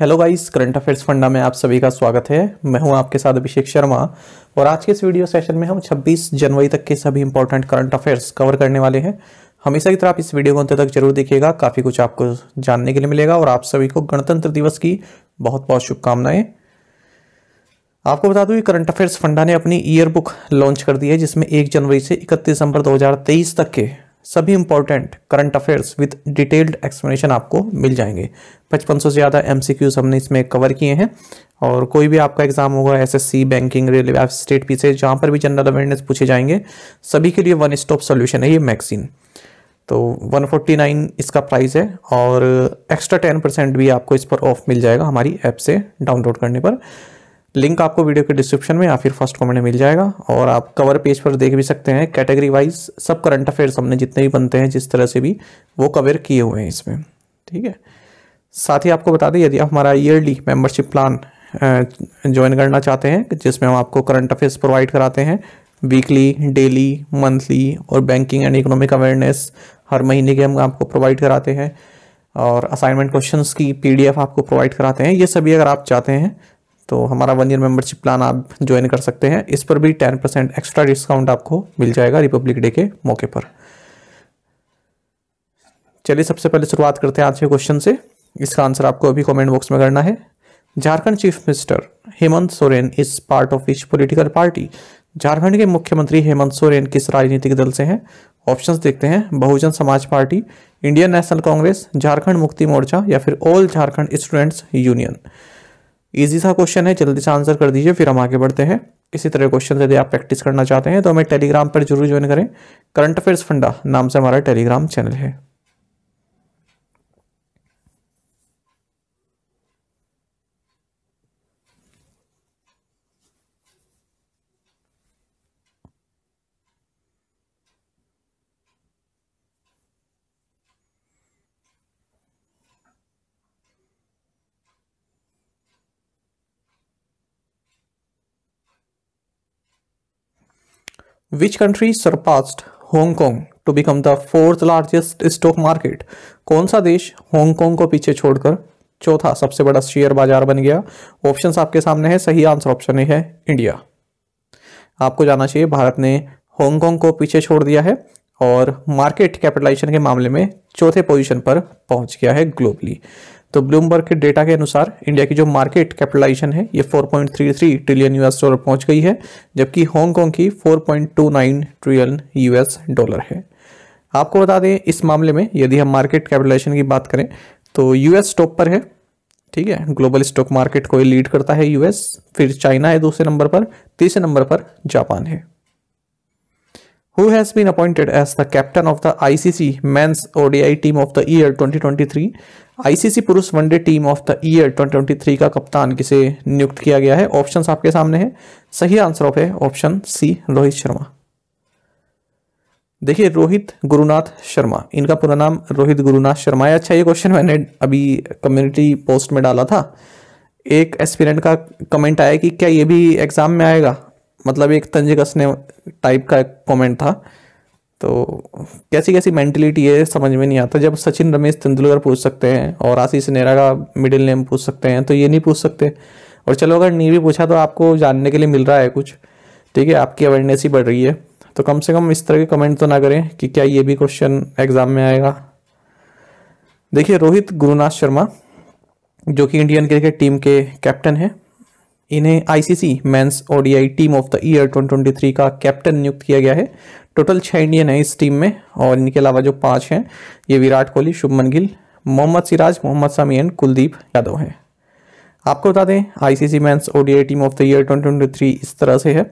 Hello guys current affairs funda में आप सभी का स्वागत है मैं हूं आपके साथ अभिषेक शर्मा और आज के इस वीडियो सेशन में हम 26 जनवरी तक के सभी इंपॉर्टेंट करंट अफेयर्स कवर करने वाले हैं हमेशा की तरह आप इस वीडियो को अंत तक जरूर देखिएगा काफ़ी कुछ आपको जानने के लिए मिलेगा और आप सभी को गणतंत्र दिवस की बहुत बहुत शुभकामनाएं आपको बता दूं कि करंट अफेयर्स फंडा ने अपनी ईयर बुक लॉन्च कर दी है जिसमें एक जनवरी से इकतीस दिसंबर दो तक के सभी important current affairs with detailed explanation आपको मिल जाएंगे 5500 से ज़्यादा एम हमने इसमें कवर किए हैं और कोई भी आपका एग्जाम होगा एसएससी बैंकिंग रेलवे स्टेट से जहाँ पर भी जनरल अवेयरनेस पूछे जाएंगे सभी के लिए वन स्टॉप सोल्यूशन है ये मैगजीन तो 149 इसका प्राइस है और एक्स्ट्रा 10 परसेंट भी आपको इस पर ऑफ मिल जाएगा हमारी ऐप से डाउनलोड करने पर लिंक आपको वीडियो के डिस्क्रिप्शन में या फिर फर्स्ट कमेंट में मिल जाएगा और आप कवर पेज पर देख भी सकते हैं कैटेगरी वाइज सब करंट अफेयर्स हमने जितने भी बनते हैं जिस तरह से भी वो कवर किए हुए हैं इसमें ठीक है साथ ही आपको बता दें यदि आप हमारा ईयरली मेम्बरशिप प्लान ज्वाइन करना चाहते हैं जिसमें हम आपको करंट अफेयर्स प्रोवाइड कराते हैं वीकली डेली मंथली और बैंकिंग एंड इकोनॉमिक अवेयरनेस हर महीने के हम आपको प्रोवाइड कराते हैं और असाइनमेंट क्वेश्चंस की पीडीएफ आपको प्रोवाइड कराते हैं ये सभी अगर आप चाहते हैं तो हमारा वन ईयर मेंबरशिप प्लान आप ज्वाइन कर सकते हैं इस पर भी टेन परसेंट एक्स्ट्रा डिस्काउंट आपको मिल जाएगा रिपब्लिक डे के मौके पर चलिए सबसे पहले शुरुआत करते हैं आज के क्वेश्चन से इसका आंसर आपको अभी कमेंट बॉक्स में करना है Jharkhand chief minister Hemant Soren is part of each political party Jharkhand के मुख्यमंत्री हेमंत सोरेन किस राजनीतिक दल से हैं ऑप्शन देखते हैं Bahujan Samaj party Indian National Congress Jharkhand Mukti Morcha या फिर all Jharkhand students union easy सा क्वेश्चन है जल्दी से आंसर कर दीजिए फिर हम आगे बढ़ते हैं इसी तरह क्वेश्चन यदि आप प्रैक्टिस करना चाहते हैं तो हमें टेलीग्राम पर जरूर ज्वाइन करें करंट अफेयर्स फंडा नाम से हमारा टेलीग्राम चैनल है which country surpassed Hong Kong to become the fourth largest stock market कौन सा देश हांगकांग को पीछे छोड़कर चौथा सबसे बड़ा शेयर बाजार बन गया ऑप्शन आपके सामने है सही आंसर ऑप्शन है इंडिया आपको जाना चाहिए भारत ने हांगकांग को पीछे छोड़ दिया है और मार्केट कैपिटलाइजेशन के मामले में चौथे पोजीशन पर पहुंच गया है ग्लोबली तो ब्लूमबर्ग के डेटा के अनुसार इंडिया की जो मार्केट कैपिटलाइजेशन है ये 4.33 ट्रिलियन यूएस डॉलर पहुंच गई है जबकि हांगकांग की 4.29 ट्रिलियन यूएस डॉलर है आपको बता दें इस मामले में यदि हम मार्केट कैपिटलाइजेशन की बात करें तो यूएस टॉप पर है ठीक है ग्लोबल स्टॉक मार्केट को लीड करता है यूएस फिर चाइना है दूसरे नंबर पर तीसरे नंबर पर जापान है who has been appointed as the captain of the ICC Men's ODI Team of the Year 2023 ICC पुरुष one day team of the year 2023 का कप्तान किसे नियुक्त किया गया है ऑप्शन आपके सामने है सही आंसर ऑफ है ऑप्शन सी रोहित शर्मा देखिए रोहित गुरुनाथ शर्मा इनका पूरा नाम रोहित गुरुनाथ शर्मा है अच्छा ये क्वेश्चन मैंने अभी कम्युनिटी पोस्ट में डाला था एक एस्पिरेंट का कमेंट आया कि क्या ये भी एग्जाम में आएगा मतलब एक तंज कसने टाइप का कमेंट था तो कैसी कैसी मैंटिलिटी है समझ में नहीं आता जब सचिन रमेश तेंदुलकर पूछ सकते हैं और आशीष नेहरा का मिडिल नेम पूछ सकते हैं तो ये नहीं पूछ सकते और चलो अगर नहीं भी पूछा तो आपको जानने के लिए मिल रहा है कुछ ठीक है आपकी अवेयरनेस ही बढ़ रही है तो कम से कम इस तरह के कमेंट तो ना करें कि क्या ये भी क्वेश्चन एग्ज़ाम में आएगा देखिए रोहित गुरुनाथ शर्मा जो कि इंडियन क्रिकेट टीम के कैप्टन हैं इन्हें ICC men's ODI team of the year 2023 का कैप्टन नियुक्त किया गया है टोटल छः इंडियन है इस टीम में और इनके अलावा जो पाँच हैं ये विराट कोहली शुभमन गिल मोहम्मद सिराज मोहम्मद समी एंड कुलदीप यादव हैं आपको बता दें ICC men's ODI team of the year 2023 इस तरह से है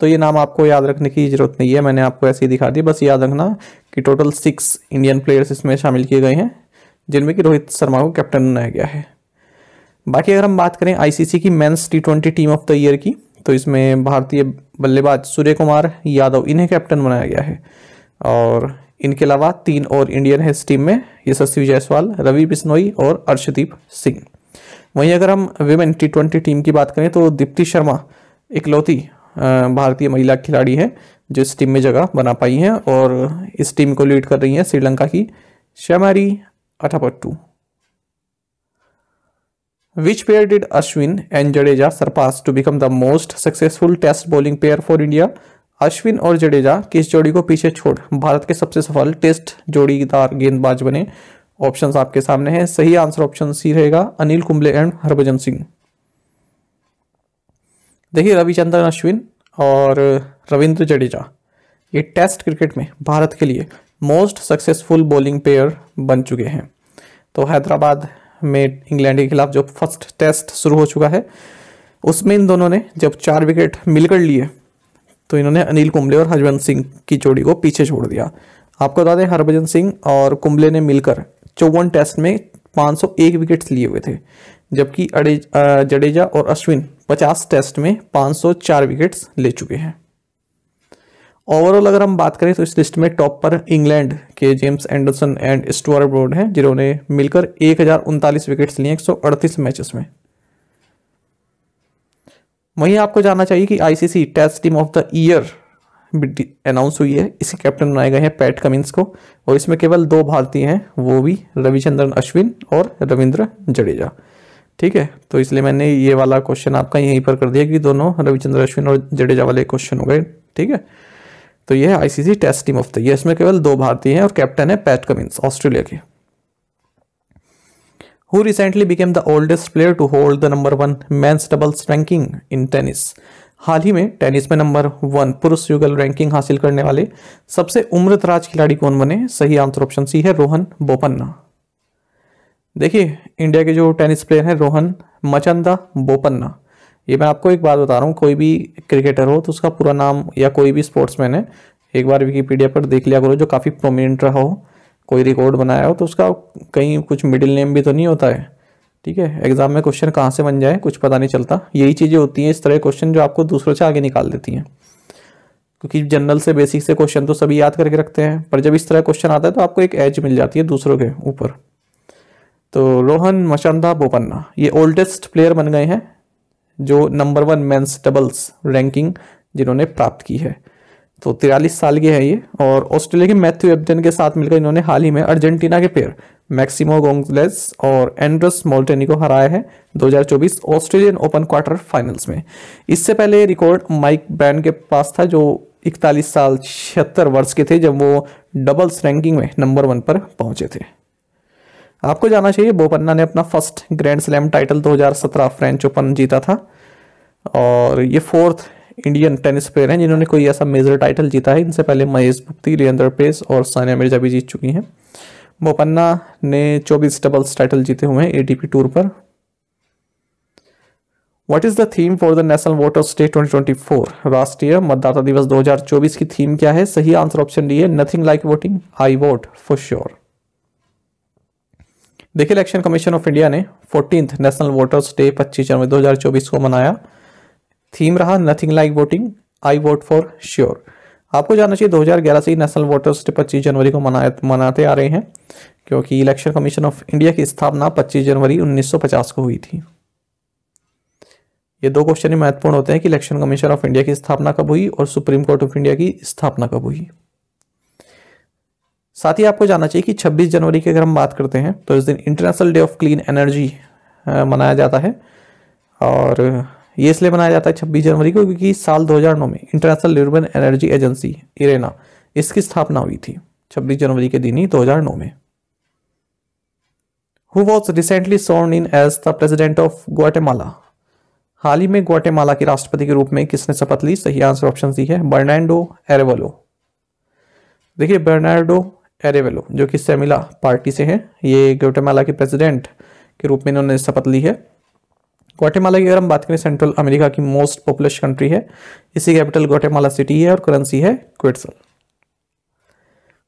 तो ये नाम आपको याद रखने की जरूरत नहीं है मैंने आपको ऐसे ही दिखा दिया बस याद रखना कि टोटल सिक्स इंडियन प्लेयर्स इसमें शामिल किए गए हैं जिनमें कि रोहित शर्मा को कैप्टन बनाया गया है बाकी अगर हम बात करें आईसीसी की men's T twenty team of the year की तो इसमें भारतीय बल्लेबाज सूर्य कुमार यादव इन्हें कैप्टन बनाया गया है और इनके अलावा तीन और इंडियन है इस टीम में यशस्वी जायसवाल रवि बिश्नोई और अर्शदीप सिंह वहीं अगर हम विमेन टी ट्वेंटी टीम की बात करें तो दीप्ति शर्मा इकलौती भारतीय महिला खिलाड़ी हैं जो इस टीम में जगह बना पाई हैं और इस टीम को लीड कर रही हैं श्रीलंका की Chamari Athapaththu Which pair did Ashwin and Jadeja surpass to become the most successful test bowling pair for India Ashwin और जडेजा किस जोड़ी को पीछे छोड़ भारत के सबसे सफल टेस्ट जोड़ीदार गेंदबाज बने ऑप्शंस आपके सामने हैं सही आंसर ऑप्शन सी रहेगा अनिल कुंबले एंड हरभजन सिंह देखिए रविचंद्रन अश्विन और रविंद्र जडेजा ये टेस्ट क्रिकेट में भारत के लिए मोस्ट सक्सेसफुल बॉलिंग पेयर बन चुके हैं तो हैदराबाद में इंग्लैंड के खिलाफ जो फर्स्ट टेस्ट शुरू हो चुका है उसमें इन दोनों ने जब चार विकेट मिलकर लिए तो इन्होंने अनिल कुंबले और हरभजन सिंह की जोड़ी को पीछे छोड़ दिया आपको बता दें हरभजन सिंह और कुंबले ने मिलकर चौवन टेस्ट में 501 विकेट्स लिए हुए थे जबकि जडेजा और अश्विन 50 टेस्ट में 504 विकेट्स ले चुके हैं ओवरऑल अगर हम बात करें तो इस लिस्ट में टॉप पर इंग्लैंड के James Anderson and Stuart Broad हैं जिन्होंने मिलकर एक विकेट्स लिए अड़तीस मैचेस में वहीं आपको जानना चाहिए कि ICC test team of the year announce हुई है इसी कैप्टन बनाए गए हैं पैट कमिंस को और इसमें केवल दो भारतीय हैं वो भी रविचंद्रन अश्विन और रविंद्र जडेजा ठीक है तो इसलिए मैंने ये वाला क्वेश्चन आपका यहीं पर कर दिया कि दोनों रविचंद्र अश्विन और जडेजा वाले क्वेश्चन हो गए ठीक है तो यह ICC test team of the year इसमें केवल दो भारतीय हैं और कैप्टन है पैट कमिंस ऑस्ट्रेलिया के who recently became the oldest player to hold the number one men's doubles ranking in tennis हाल ही में टेनिस में नंबर वन पुरुष युगल रैंकिंग हासिल करने वाले सबसे उम्रतराज खिलाड़ी कौन बने सही आंसर ऑप्शन सी है रोहन बोपन्ना देखिए इंडिया के जो टेनिस प्लेयर हैं रोहन मचंदा बोपन्ना ये मैं आपको एक बात बता रहा हूँ कोई भी क्रिकेटर हो तो उसका पूरा नाम या कोई भी स्पोर्ट्समैन है एक बार विकीपीडिया पर देख लिया करो जो काफ़ी प्रोमिनेंट रहा हो कोई रिकॉर्ड बनाया हो तो उसका कहीं कुछ मिडिल नेम भी तो नहीं होता है ठीक है एग्जाम में क्वेश्चन कहाँ से बन जाए कुछ पता नहीं चलता यही चीज़ें होती हैं इस तरह क्वेश्चन जो आपको दूसरों से आगे निकाल देती हैं क्योंकि जनरल से बेसिक से क्वेश्चन तो सभी याद करके रखते हैं पर जब इस तरह क्वेश्चन आता है तो आपको एक एज मिल जाती है दूसरों के ऊपर तो रोहन मशंदा बोपन्ना ये ओल्डेस्ट प्लेयर बन गए हैं जो number one men's doubles ranking जिन्होंने प्राप्त की है तो तिरालीस साल के हैं ये और ऑस्ट्रेलिया के मैथ्यू एबडन के साथ मिलकर इन्होंने हाल ही में अर्जेंटीना के पेयर मैक्सिमो गोंगलेस और एंड्रस मोल्टेनी को हराया है 2024 ऑस्ट्रेलियन ओपन क्वार्टर फाइनल्स में इससे पहले रिकॉर्ड माइक ब्रैंड के पास था जो 41 साल छिहत्तर वर्ष के थे जब वो डबल्स रैंकिंग में नंबर वन पर पहुंचे थे आपको जाना चाहिए बोपन्ना ने अपना first grand slam title 2017 French Open जीता था और ये फोर्थ इंडियन टेनिस प्लेयर हैं जिन्होंने कोई ऐसा मेजर टाइटल जीता है इनसे पहले महेश भुक्ति लियंदर पेस और सानिया मिर्जा भी जीत चुकी हैं बोपन्ना ने 24 डबल्स टाइटल जीते हुए हैं ए टूर पर what is the theme for the national voters day 2024 राष्ट्रीय मतदाता दिवस 2024 की थीम क्या है सही आंसर ऑप्शन डी है nothing like voting I vote for sure देखिए इलेक्शन कमीशन ऑफ इंडिया ने फोर्टीन नेशनल वोटर्स डे 25 जनवरी 2024 को मनाया थीम रहा nothing like voting I vote for sure आपको जानना चाहिए 2011 से ही नेशनल वोटर्स डे 25 जनवरी को मनाते आ रहे हैं क्योंकि इलेक्शन कमीशन ऑफ इंडिया की स्थापना 25 जनवरी 1950 को हुई थी ये दो क्वेश्चन महत्वपूर्ण होते हैं कि इलेक्शन कमीशन ऑफ इंडिया की स्थापना कब हुई और सुप्रीम कोर्ट ऑफ इंडिया की स्थापना कब हुई साथ ही आपको जानना चाहिए कि 26 जनवरी की अगर हम बात करते हैं तो इस दिन international day of clean energy मनाया जाता है और ये इसलिए मनाया जाता है 26 जनवरी को क्योंकि साल 2009 में international renewable energy agency IRENA इसकी स्थापना हुई थी 26 जनवरी के दिन ही 2009 में who was recently sworn in as the president of Guatemala हाल ही में ग्वाटेमाला के राष्ट्रपति के रूप में किसने शपथ ली सही आंसर ऑप्शन सी है बर्नैंडो एरेवलो देखिए बर्नाडो एरेवेलो जो कि सेमिला पार्टी से हैं ये ग्वेटेमाला के प्रेसिडेंट के रूप में इन्होंने शपथ ली है ग्वाटेमाला की अगर हम बात करें सेंट्रल अमेरिका की मोस्ट पॉपुलस कंट्री है इसी कैपिटल ग्वाटेमाला सिटी है और करेंसी है quetzal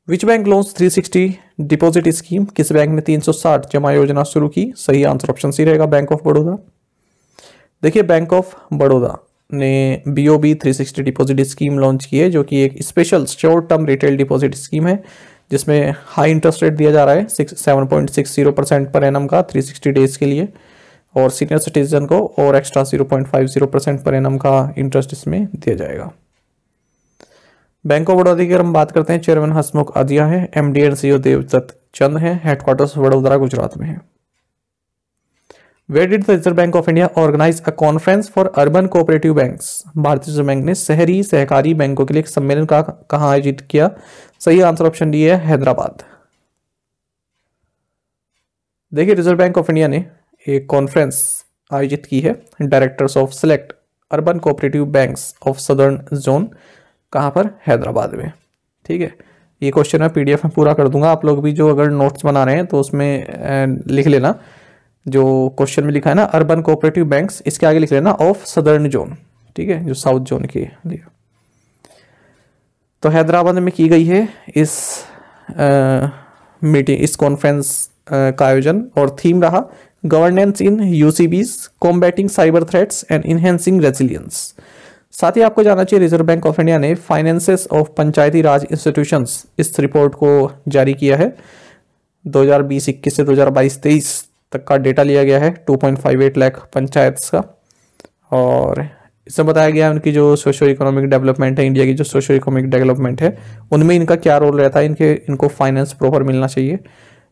which bank loans 360 deposit scheme किस बैंक ने 360 जमा योजना शुरू की सही आंसर ऑप्शन सी रहेगा बैंक ऑफ बड़ौदा देखिए बैंक ऑफ बड़ौदा ने B O deposit scheme launch की है जो कि एक special short term retail deposit scheme है जिसमें हाई इंटरेस्ट रेट दिया जा रहा है six seven point six zero percent per annum का थ्री सिक्सटी डेज के लिए और सीनियर सिटीजन को और extra zero point five zero percent per annum का इंटरेस्ट इसमें दिया जाएगा बैंक ऑफ बड़ौदा की अगर हम बात करते हैं चेयरमैन हसमुख अदिया है M D and C O Devdatt Chand है हेडक्वार्टर्स वडोदरा गुजरात में है where did the Reserve Bank of India organise a conference for urban cooperative banks भारतीय रिजर्व बैंक ने शहरी सहकारी बैंकों के लिए एक सम्मेलन का कहा आयोजित किया सही आंसर ऑप्शन डी है हैदराबाद देखिए रिजर्व बैंक ऑफ इंडिया ने एक कॉन्फ्रेंस आयोजित की है directors of select urban cooperative banks of southern zone कहाँ पर हैदराबाद में ठीक है ये क्वेश्चन मैं पीडीएफ में पूरा कर दूंगा आप लोग भी जो अगर नोट्स बना रहे हैं तो उसमें लिख लेना जो क्वेश्चन में लिखा है ना अर्बन कोऑपरेटिव बैंक्स इसके आगे लिख लेना ऑफ सदर्न जोन ठीक है जो साउथ जोन की लिए तो हैदराबाद में की गई है इस आ, मीटिंग इस कॉन्फ्रेंस का आयोजन और थीम रहा governance in UCBs combating cyber threats and enhancing resilience साथ ही आपको जानना चाहिए रिजर्व बैंक ऑफ इंडिया ने finances of panchayati raj institutions इस रिपोर्ट को जारी किया है 2020-21 से 2022-23 तक का डेटा लिया गया है 2.58 लाख पंचायत का और इसमें बताया गया है उनकी जो सोशो इकोनॉमिक डेवलपमेंट है इंडिया की जो सोशो इकोनॉमिक डेवलपमेंट है उनमें इनका क्या रोल रहता है इनके इनको फाइनेंस प्रॉपर मिलना चाहिए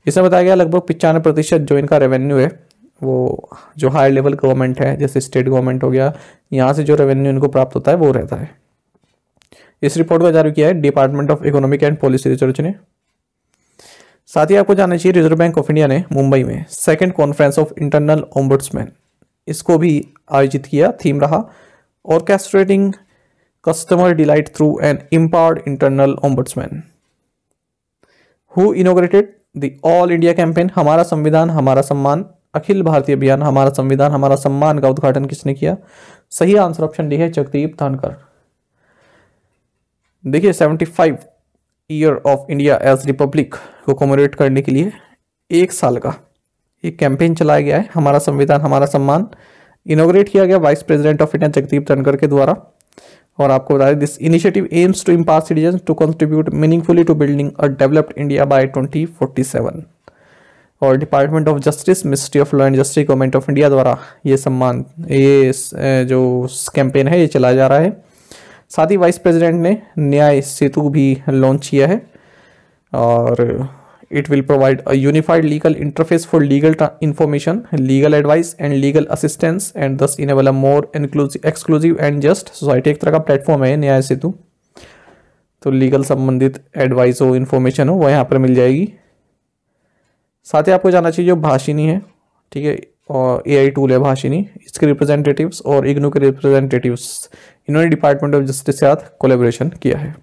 इसमें बताया गया लगभग पचानवे प्रतिशत जो इनका रेवेन्यू है वो जो हाई लेवल गवर्नमेंट है जैसे स्टेट गवर्नमेंट हो गया यहाँ से जो रेवेन्यू इनको प्राप्त होता है वो रहता है इस रिपोर्ट का जारी किया है department of economic and policy research ने साथ ही आपको जानना चाहिए रिजर्व बैंक ऑफ इंडिया ने मुंबई में second conference of internal ombudsman इसको भी आयोजित किया थीम रहा orchestrating customer delight through an empowered internal ombudsman who inaugurated the all India campaign हमारा संविधान हमारा सम्मान अखिल भारतीय अभियान हमारा संविधान हमारा सम्मान का उद्घाटन किसने किया सही आंसर ऑप्शन डी है जगदीप धनकर देखिए five year of India as republic को कॉमोरेट करने के लिए एक साल का ये कैंपेन चलाया गया है हमारा संविधान हमारा सम्मान इनोग्रेट किया गया vice president of India Jagdeep Dhankhar के द्वारा और आपको बता दें this initiative aims to empower citizen to contribute meaningfully to building a developed India by 2047 और department of justice ministry of law and justice government of India द्वारा ये सम्मान ये जो कैंपेन है ये चलाया जा रहा है साथ ही वाइस प्रेसिडेंट ने न्याय सेतु भी लॉन्च किया है और it will provide a unified legal interface for legal information legal advice and legal assistance and thus in a more inclusive exclusive and just society एक तरह का प्लेटफॉर्म है न्याय सेतु तो लीगल संबंधित एडवाइस हो इन्फॉर्मेशन हो वह यहाँ पर मिल जाएगी साथ ही आपको जाना चाहिए जो भाषिनी है ठीक है और ए आई टूल है भाषिनी इसके रिप्रेजेंटेटिव्स और इग्नू के रिप्रेजेंटेटिव्स इन्होंने डिपार्टमेंट ऑफ जस्टिस के साथ कोलेबोरेशन किया है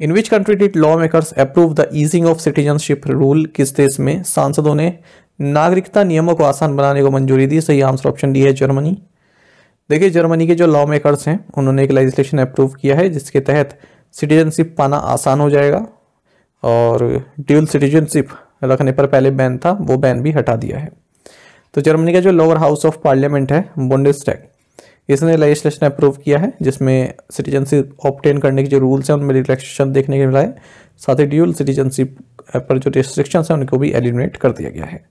in which country did law makers approve the easing of citizenship rule किस देश में सांसदों ने नागरिकता नियमों को आसान बनाने को मंजूरी दी सही आंसर ऑप्शन डी है जर्मनी देखिए जर्मनी के जो लॉ मेकर्स हैं उन्होंने एक लेजिस्लेशन अप्रूव किया है जिसके तहत सिटीजनशिप पाना आसान हो जाएगा और ड्यूल सिटीजनशिप मतलब रखने पर पहले बैन था वो बैन भी हटा दिया है तो जर्मनी का जो लोअर हाउस ऑफ पार्लियामेंट है बुंडेस्टैग इसने लेजिस्लेशन अप्रूव किया है जिसमें सिटीजनशिप ऑप्टेन करने के जो रूल्स हैं उनमें रिलेक्शन देखने के मिला है साथ ही ड्यूल सिटीजनशिप पर जो रिस्ट्रिक्शन हैं उनको भी एलिमिनेट कर दिया गया है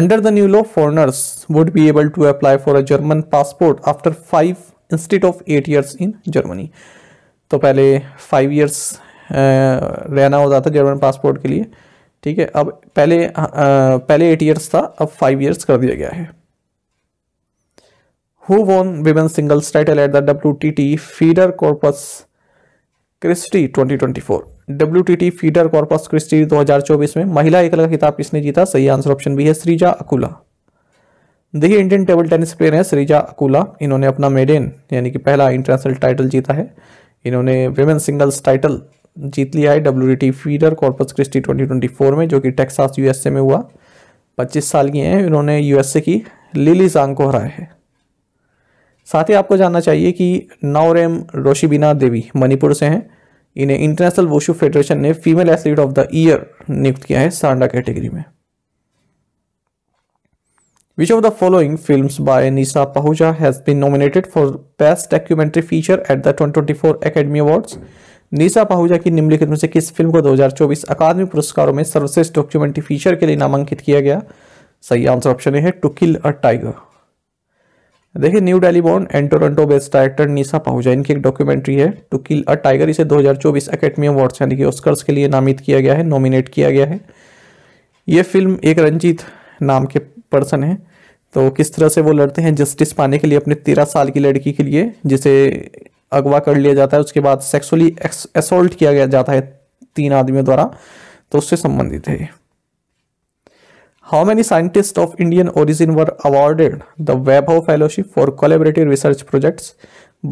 under the new law foreigners would be able to apply for a German passport after five instead of eight years in Germany तो पहले फाइव ईयर्स रहना होता था जर्मन पासपोर्ट के लिए ठीक है अब पहले आ, पहले एट ईयर्स था अब फाइव ईयर्स कर दिया गया है who won women singles title at the W T T feeder Corpus Christi 2024 WTT feeder Corpus Christi 2024 में महिला एकल का खिताब किसने जीता सही आंसर ऑप्शन बी है श्रीजा अकुला देखिए इंडियन टेबल टेनिस प्लेयर है श्रीजा अकुला इन्होंने अपना मेडेन यानी कि पहला इंटरनेशनल टाइटल जीता है इन्होंने विमेन सिंगल्स टाइटल जीत लिया है W T feeder Corpus Christi 2024 में जो कि टेक्सास यूएसए में हुआ 25 साल की हैं इन्होंने यूएसए की लिली जांग को हराया है साथ ही आपको जानना चाहिए कि नौरेम रोशिबिना देवी मणिपुर से हैं इन्हें इंटरनेशनल वोशू फेडरेशन ने female athlete of the year नियुक्त किया है सांडा कैटेगरी में which of the following film by Nisha Pahuja has been nominated for best documentary feature at the twenty twenty four academy awards Nisha Pahuja की निम्नलिखित में से किस फिल्म को 2024 अकादमी पुरस्कारों में सर्वश्रेष्ठ डॉक्यूमेंट्री फीचर के लिए नामांकित किया गया सही आंसर ऑप्शन है टू किल अ टाइगर देखिए New Delhi born and Toronto based director Nisha Pahuja इनकी एक डॉक्यूमेंट्री है टू किल अ टाइगर इसे 2024 एकेडमी अवार्ड्स यानी कि ऑस्कर्स के लिए नामित किया गया है नॉमिनेट किया गया है ये फिल्म एक रंजीत नाम के पर्सन है तो किस तरह से वो लड़ते हैं जस्टिस पाने के लिए अपने तेरह साल की लड़की के लिए जिसे अगवा कर लिया जाता है उसके बाद सेक्सुअली असोल्ट किया गया जाता है तीन आदमियों द्वारा तो उससे संबंधित है how many scientist of Indian origin were awarded the Vaibhav fellowship for collaborative research projects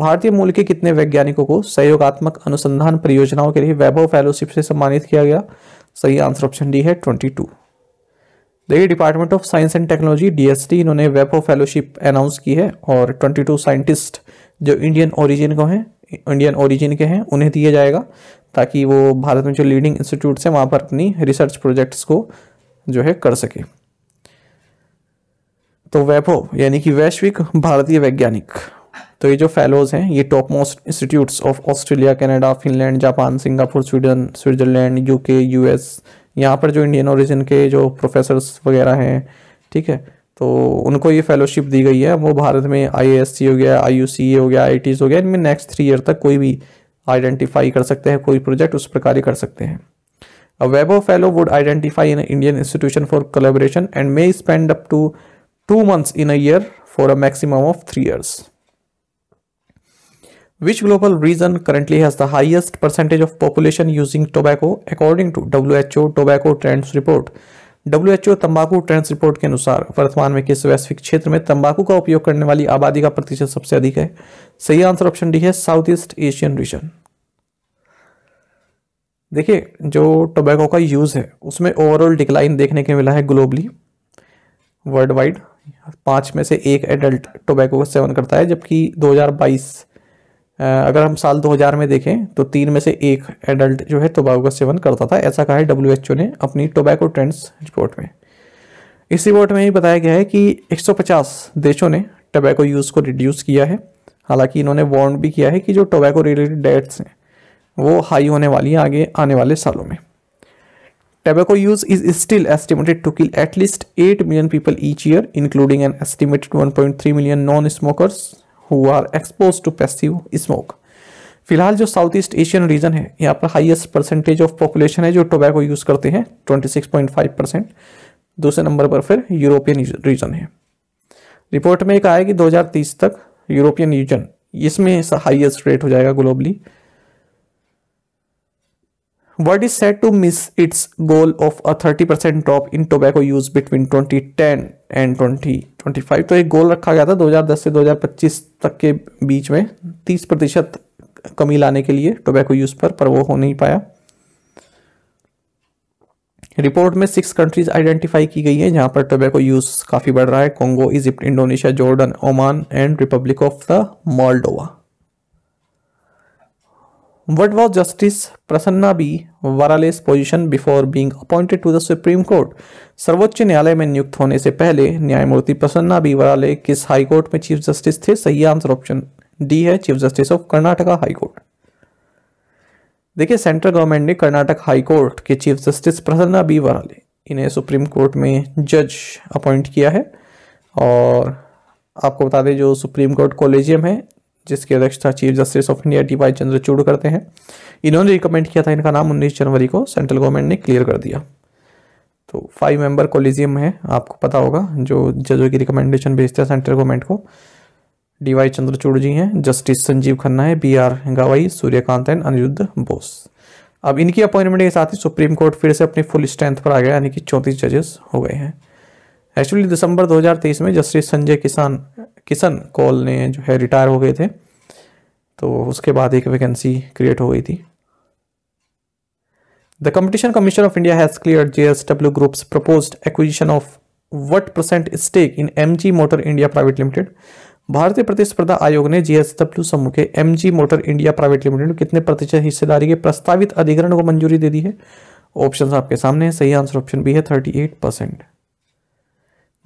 भारतीय मूल के कितने वैज्ञानिकों को सहयोगात्मक अनुसंधान परियोजनाओं के लिए वैभव फेलोशिप से सम्मानित किया गया सही आंसर ऑप्शन डी है ट्वेंटी टू देखिए department of science and technology DST इन्होंने वेबो फेलोशिप अनाउंस की है और 22 साइंटिस्ट जो इंडियन ओरिजिन को हैं इंडियन ओरिजिन के हैं उन्हें दिया जाएगा ताकि वो भारत में जो लीडिंग इंस्टीट्यूट्स हैं वहाँ पर अपनी रिसर्च प्रोजेक्ट्स को जो है कर सके तो वैभव यानी कि वैश्विक भारतीय वैज्ञानिक तो ये जो फेलोज़ हैं ये top most institutes of Australia Canada Finland Japan Singapore Sweden Switzerland UK US यहाँ पर जो इंडियन ओरिजिन के जो प्रोफेसर्स वगैरह हैं ठीक है तो उनको ये फेलोशिप दी गई है वो भारत में आई हो गया आई हो गया आई हो गया इनमें नेक्स्ट थ्री ईयर तक कोई भी आइडेंटिफाई कर सकते हैं कोई प्रोजेक्ट उस प्रकार ही कर सकते हैं Vaibhav fellow would identify an Indian institution for collaboration and may spend up to two months in a year for a maximum of three years which global region currently has the highest percentage of population using tobacco according to W H O tobacco trends report WHO तंबाकू trends report के अनुसार वर्तमान में किस वैश्विक क्षेत्र में तंबाकू का उपयोग करने वाली आबादी का प्रतिशत सबसे अधिक है सही आंसर ऑप्शन डी है साउथ ईस्ट एशियन रीजन देखिए जो टोबैको का यूज़ है उसमें ओवरऑल डिक्लाइन देखने को मिला है ग्लोबली वर्ल्ड वाइड पांच में से एक एडल्ट टोबैको का सेवन करता है जबकि दो अगर हम साल 2000 में देखें तो तीन में से एक एडल्ट जो है टोबैको तो का सेवन करता था ऐसा कहा है डब्ल्यू ने अपनी टोबैको ट्रेंड्स रिपोर्ट में इस रिपोर्ट में ये बताया गया है कि 150 देशों ने टोबैको यूज़ को रिड्यूस किया है हालांकि इन्होंने वार्न भी किया है कि जो टोबैको रिलेटेड डेट्स हैं वो हाई होने वाली हैं आगे आने वाले सालों में tobacco use is still estimated to kill at least eight million people each year including an estimated one million non smokers who are expose to passive smoke फिलहाल जो साउथ ईस्ट एशियन रीजन है यहाँ पर हाईएस्ट परसेंटेज ऑफ पॉपुलेशन है जो tobacco use करते हैं 26.5 percent दूसरे नंबर पर फिर यूरोपियन रीजन है रिपोर्ट में एक आया कि 2030 तक यूरोपियन रीजन इसमें हाईएस्ट रेट हो जाएगा globally miss its goal of a thirty percent drop in tobacco use between twenty ten and twenty twenty five तो एक गोल रखा गया था दस से पच्चीस तक के बीच में तीस प्रतिशत कमी लाने के लिए टोबैको यूज पर पर वो हो नहीं पाया रिपोर्ट में सिक्स कंट्रीज आइडेंटिफाई की गई है जहां पर टोबैको यूज काफ़ी बढ़ रहा है Congo Egypt Indonesia Jordan Oman and republic of the Moldova What was Justice Prasanna B. Varale's position before being appointed to the Supreme Court? सर्वोच्च न्यायालय में नियुक्त होने से पहले न्यायमूर्ति प्रसन्ना बी वराले किस हाई कोर्ट में चीफ जस्टिस थे सही आंसर ऑप्शन डी है chief justice of Karnataka high court देखिए सेंट्रल गवर्नमेंट ने कर्नाटक हाई कोर्ट के chief justice Prasanna B Varale इन्हें सुप्रीम कोर्ट में जज अपॉइंट किया है और आपको बता दें जो सुप्रीम कोर्ट कॉलेजियम है जिसकी अध्यक्षता chief justice of India D Y Chandrachud करते हैं इन्होंने रिकमेंड किया था इनका नाम उन्नीस जनवरी को सेंट्रल गवर्नमेंट ने क्लियर कर दिया तो फाइव मेंबर कोलिजियम है आपको पता होगा जो जजों की रिकमेंडेशन भेजते हैं सेंट्रल गवर्नमेंट को डी वाई चंद्रचूड़ जी हैं जस्टिस संजीव खन्ना है बी आर गवाई सूर्यकांत एंड अनिरुद्ध बोस अब इनकी अपॉइंटमेंट के साथ ही सुप्रीम कोर्ट फिर से अपनी फुल स्ट्रेंथ पर आ गया यानी कि चौंतीस जजेस हो गए हैं एक्चुअली दिसंबर 2023 में जस्टिस संजय किसान किशन कॉल ने जो है रिटायर हो गए थे तो उसके बाद एक वैकेंसी क्रिएट हो गई थी the competition commission of India has clear J S W groups propose acquisition of what percent stake in M G motor India private limited भारतीय प्रतिस्पर्धा आयोग ने जीएसडब्ल्यू समूह के M G motor India private limited कितने प्रतिशत हिस्सेदारी के प्रस्तावित अधिग्रहण को मंजूरी दे दी है ऑप्शन आपके सामने है सही आंसर ऑप्शन बी है थर्टी एट परसेंट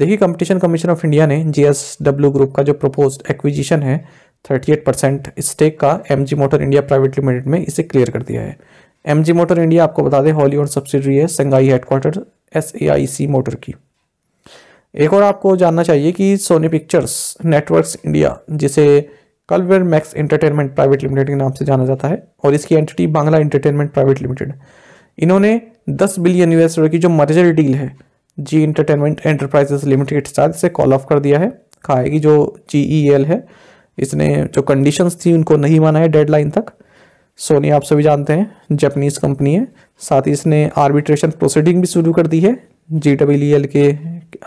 देखिए कंपटीशन कमीशन ऑफ इंडिया ने जीएसडब्ल्यू ग्रुप का जो प्रपोज एक्विजिशन है 38 परसेंट स्टेक का M motor India private limited में इसे क्लियर कर दिया है एम मोटर इंडिया आपको बता दें हॉली और सब्सिडरी है Shanghai headquarter S A I C motor की एक और आपको जानना चाहिए कि सोनी पिक्चर्स नेटवर्क्स इंडिया जिसे Culver Max entertainment private limited के नाम से जाना जाता है और इसकी entity Bangla entertainment private limited इन्होंने 10 बिलियन यूएस डॉलर की जो मर्जर डील है जी इंटरटेनमेंट एंटरप्राइजेस लिमिटेड एक्सचार्ज से कॉल ऑफ कर दिया है कहा है कि जो जी ई एल है इसने जो कंडीशंस थी उनको नहीं माना है डेडलाइन तक सोनी आप सभी जानते हैं जैपनीज कंपनी है साथ ही इसने आर्बिट्रेशन प्रोसीडिंग भी शुरू कर दी है जी डब्ल्यू एल के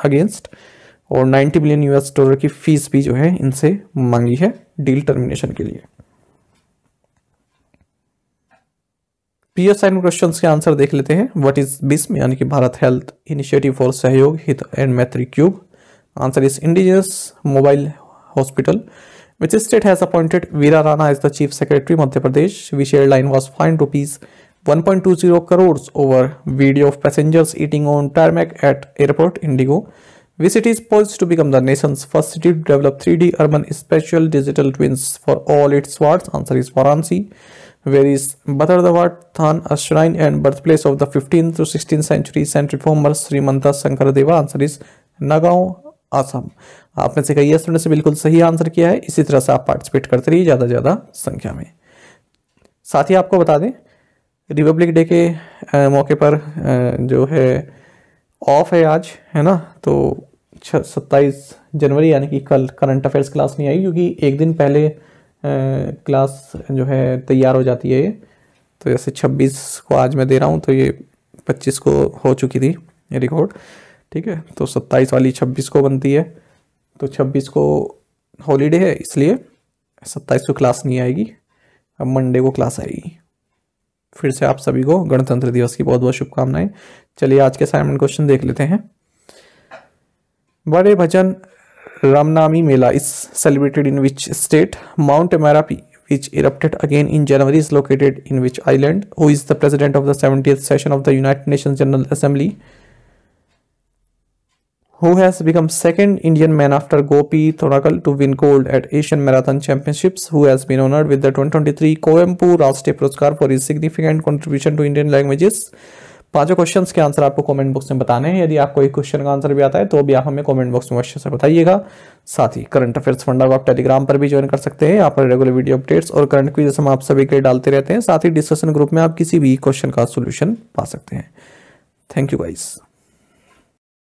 अगेंस्ट और 90 मिलियन यूएस डॉलर की फीस भी जो है इनसे मांगी है डील टर्मिनेशन के लिए पी असाइनमेंट क्वेश्चन के आंसर देख लेते हैं व्हाट इज बिस्म यानी कि भारत हेल्थ इनिशिएटिव फॉर सहयोग Hita and Maitri cube answer is indigenous mobile hospital which state has appointed Veera Rana as the chief secretary Madhya Pradesh which air line was fine rupees one point two zero crore over video of passengers eating on tarmac at airport IndiGo which it is poised to become the nation first city develop three D urban spatial digital twins for all its ward answer is Varanasi varies. Bhattardawat Than, a shrine and birthplace of the 15th to 16th century saint reformer Sri Srimanta Sankaradeva. Answer is Nagaon, Assam. आपने से कही student से बिल्कुल सही answer किया है इसी तरह से आप पार्टिसिपेट करते रहिए ज़्यादा ज़्यादा संख्या में साथ ही आपको बता दें रिपब्लिक डे के आ, मौके पर आ, जो है ऑफ है आज है ना तो सत्ताईस जनवरी यानी कि कल करंट अफेयर्स क्लास नहीं आई क्योंकि एक दिन पहले क्लास जो है तैयार हो जाती है ये तो जैसे 26 को आज मैं दे रहा हूँ तो ये 25 को हो चुकी थी ये रिकॉर्ड ठीक है तो 27 वाली 26 को बनती है तो 26 को हॉलीडे है इसलिए 27 को क्लास नहीं आएगी अब मंडे को क्लास आएगी फिर से आप सभी को गणतंत्र दिवस की बहुत बहुत शुभकामनाएं चलिए आज के असाइनमेंट क्वेश्चन देख लेते हैं बड़े भजन Ramnami Mela is celebrated in which state? Mount Amarapi, which erupted again in January, is located in which island? Who is the president of the 70th session of the United Nations General Assembly? Who has become second Indian man after Gopi Thorakal to win gold at Asian Marathon Championships? Who has been honored with the 2023 Coimbatore Rastey Puruskar for his significant contribution to Indian languages? पांचों question के answer आपको comment box में बताने हैं यदि आपको एक question का आंसर भी आता है तो भी आप हमें कमेंट बॉक्स में अवश्य से बताइएगा साथ ही करंट अफेयर्स फंडा को आप टेलीग्राम पर भी ज्वाइन कर सकते हैं यहाँ पर रेगुलर वीडियो अपडेट्स और करंट क्विजेस हम आप सभी के लिए डालते रहते हैं साथ ही डिस्कशन ग्रुप में आप किसी भी क्वेश्चन का सोल्यूशन पा सकते हैं थैंक यू गाइज़